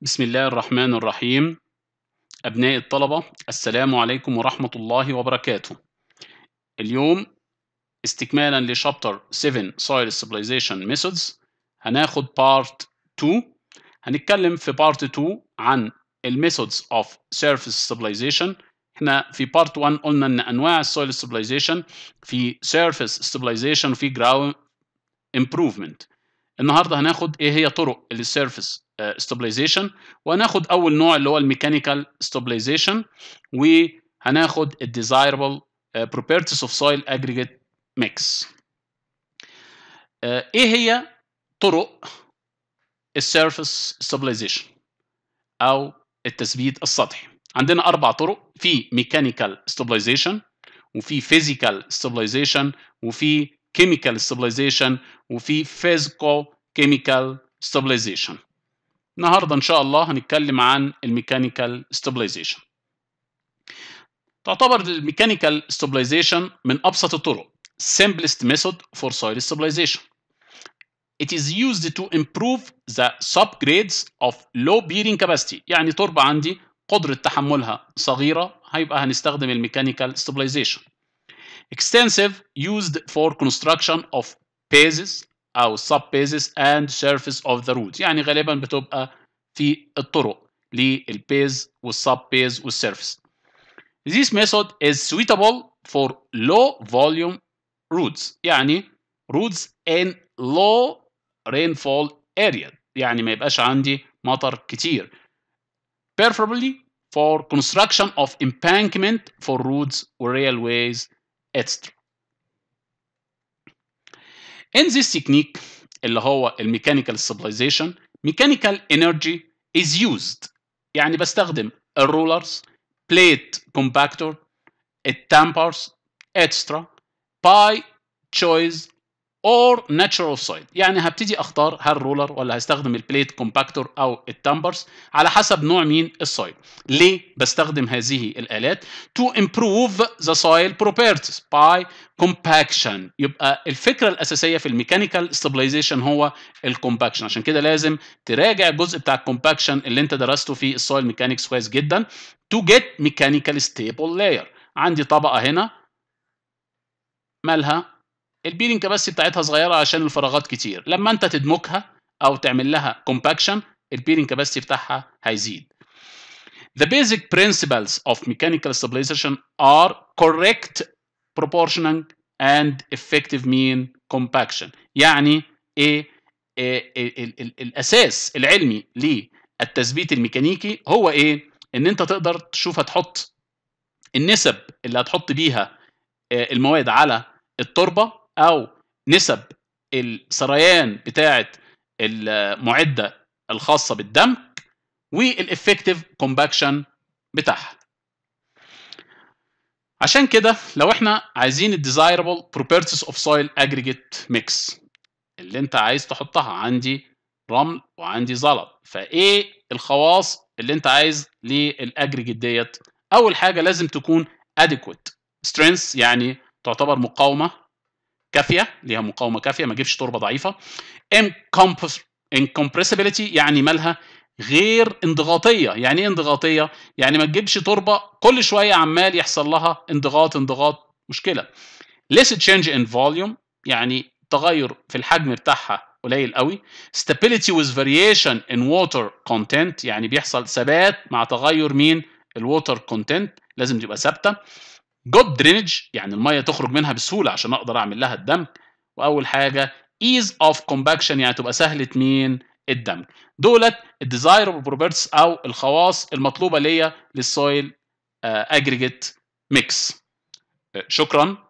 بسم الله الرحمن الرحيم أبناء الطلبة السلام عليكم ورحمة الله وبركاته اليوم استكمالا لشابتر 7 Soil Stabilization Methods هناخد Part 2 هنتكلم في Part 2 عن الميثودز Methods of Surface Stabilization احنا في Part 1 قلنا ان انواع السويل stabilization في Surface Stabilization وفي Ground Improvement النهارده هناخد ايه هي طرق للسيرفيس ستابلايزيشن آه, وهناخد اول نوع اللي هو الميكانيكال ستابلايزيشن وهناخد الديزايربل بروبرتيز اوف سويل اجريجيت ميكس ايه هي طرق السيرفيس ستابلايزيشن او التثبيت السطحي عندنا اربع طرق في ميكانيكال ستابلايزيشن وفي فيزيكال ستابلايزيشن وفي كيميكال ستابلايزيشن وفي فيزيكال chemical stabilization النهارده ان شاء الله هنتكلم عن الميكانيكال stabilization تعتبر الميكانيكال stabilization من ابسط الطرق simplest method for soil stabilization It is used to improve the subgrades of low bearing capacity يعني تربة عندي قدرة تحملها صغيرة هيبقى هنستخدم الميكانيكال stabilization extensive used for construction of bases او sub bases and surface of the root يعني غالبا بتبقى في الطرق للبيز والسب بيز والسيرفس This method is suitable for low volume routes يعني routes in low rainfall area يعني ما يبقاش عندي مطر كتير preferably for construction of embankment for roads or railways etc in this technique اللي هو الميكانيكال stabilization mechanical energy is used يعني a rollers, plate compactor التامبرز extra, by choice اور ناتشورال سايد يعني هبتدي اختار هالرولر ولا هستخدم البليت كومباكتور او التامبرز على حسب نوع مين السايد ليه بستخدم هذه الالات تو امبروف ذا سايل بروبرتيز باي كومباكشن يبقى الفكره الاساسيه في الميكانيكال ستابلايزيشن هو الكومباكشن عشان كده لازم تراجع الجزء بتاع الكومباكشن اللي انت درسته في السايل ميكانكس كويس جدا تو جيت ميكانيكال ستيبل لاير عندي طبقه هنا مالها البيرنج كباسيتي بتاعتها صغيره عشان الفراغات كتير لما انت تدمجها او تعمل لها كومباكشن البيرنج كباسيتي بتاعها هيزيد The basic principles of mechanical stabilization are correct proportioning and effective mean compaction يعني ايه, إيه, إيه ال ال الاساس العلمي للتثبيت الميكانيكي هو ايه ان انت تقدر تشوف هتحط النسب اللي هتحط بيها آه، المواد على التربه او نسب السريان بتاعه المعده الخاصه بالدم والافكتيف كومباكشن بتاعها عشان كده لو احنا عايزين الديزايربل properties of soil aggregate mix اللي انت عايز تحطها عندي رمل وعندي زلط فايه الخواص اللي انت عايز للاجريجيت ديت اول حاجه لازم تكون adequate strength يعني تعتبر مقاومه كافيه ليها مقاومه كافيه ما تجيبش تربه ضعيفه incompressibility يعني مالها غير انضغاطيه يعني ايه انضغاطيه يعني ما تجيبش تربه كل شويه عمال يحصل لها انضغاط انضغاط مشكله less change in volume يعني تغير في الحجم بتاعها قليل قوي stability with variation in water content يعني بيحصل ثبات مع تغير مين الووتر كونتنت لازم تبقى ثابته جود درينج يعني الميه تخرج منها بسهوله عشان اقدر اعمل لها الدمج واول حاجه ايز اوف كومباكشن يعني تبقى سهله مين الدمج دولت الديزايربل بروبرتس او الخواص المطلوبه ليا للسويل اجريجيت ميكس شكرا